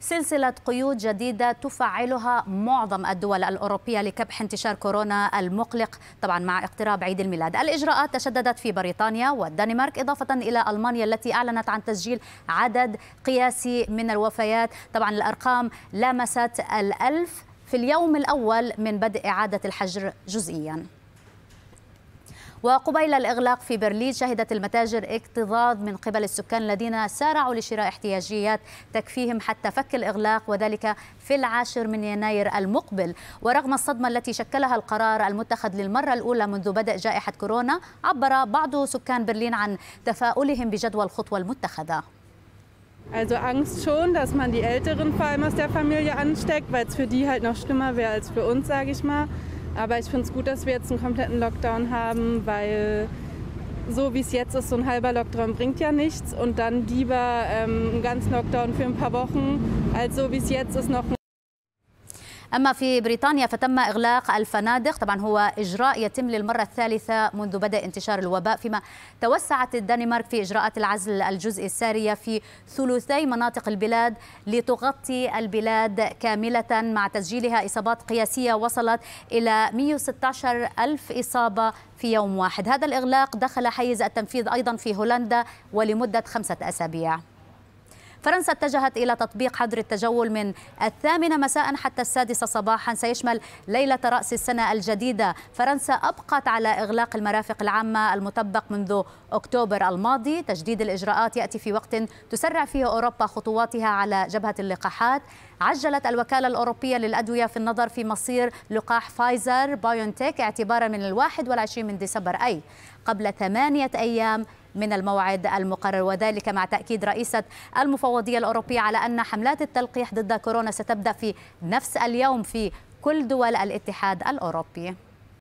سلسلة قيود جديدة تفعلها معظم الدول الأوروبية لكبح انتشار كورونا المقلق طبعا مع اقتراب عيد الميلاد الإجراءات تشددت في بريطانيا والدنمارك إضافة إلى ألمانيا التي أعلنت عن تسجيل عدد قياسي من الوفيات طبعا الأرقام لامست الألف في اليوم الأول من بدء إعادة الحجر جزئياً وقبيل الإغلاق في برلين شهدت المتاجر اكتظاظ من قبل السكان الذين سارعوا لشراء احتياجيات تكفيهم حتى فك الإغلاق وذلك في العاشر من يناير المقبل ورغم الصدمة التي شكلها القرار المتخذ للمرة الأولى منذ بدء جائحة كورونا عبر بعض سكان برلين عن تفاؤلهم بجدوى الخطوة المتخذة Also Angst schon, dass man die Älteren vor allem aus der Familie ansteckt, weil es für die halt noch schlimmer wäre als für uns, sage ich mal. Aber ich finde es gut, dass wir jetzt einen kompletten Lockdown haben, weil so wie es jetzt ist, so ein halber Lockdown bringt ja nichts. Und dann lieber ähm, einen ganzen Lockdown für ein paar Wochen, als so wie es jetzt ist, noch ein أما في بريطانيا فتم إغلاق الفنادق طبعا هو إجراء يتم للمرة الثالثة منذ بدء انتشار الوباء فيما توسعت الدنمارك في إجراءات العزل الجزئي السارية في ثلثي مناطق البلاد لتغطي البلاد كاملة مع تسجيلها إصابات قياسية وصلت إلى 116 ألف إصابة في يوم واحد هذا الإغلاق دخل حيز التنفيذ أيضا في هولندا ولمدة خمسة أسابيع فرنسا اتجهت إلى تطبيق حظر التجول من الثامنة مساء حتى السادسة صباحا سيشمل ليلة رأس السنة الجديدة فرنسا أبقت على إغلاق المرافق العامة المطبق منذ أكتوبر الماضي تجديد الإجراءات يأتي في وقت تسرع فيه أوروبا خطواتها على جبهة اللقاحات عجلت الوكالة الأوروبية للأدوية في النظر في مصير لقاح فايزر بايونتيك اعتبارا من الواحد والعشرين من ديسمبر أي قبل ثمانية أيام من الموعد المقرر وذلك مع تأكيد رئيسة المفوضية الأوروبية على أن حملات التلقيح ضد كورونا ستبدأ في نفس اليوم في كل دول الاتحاد الأوروبي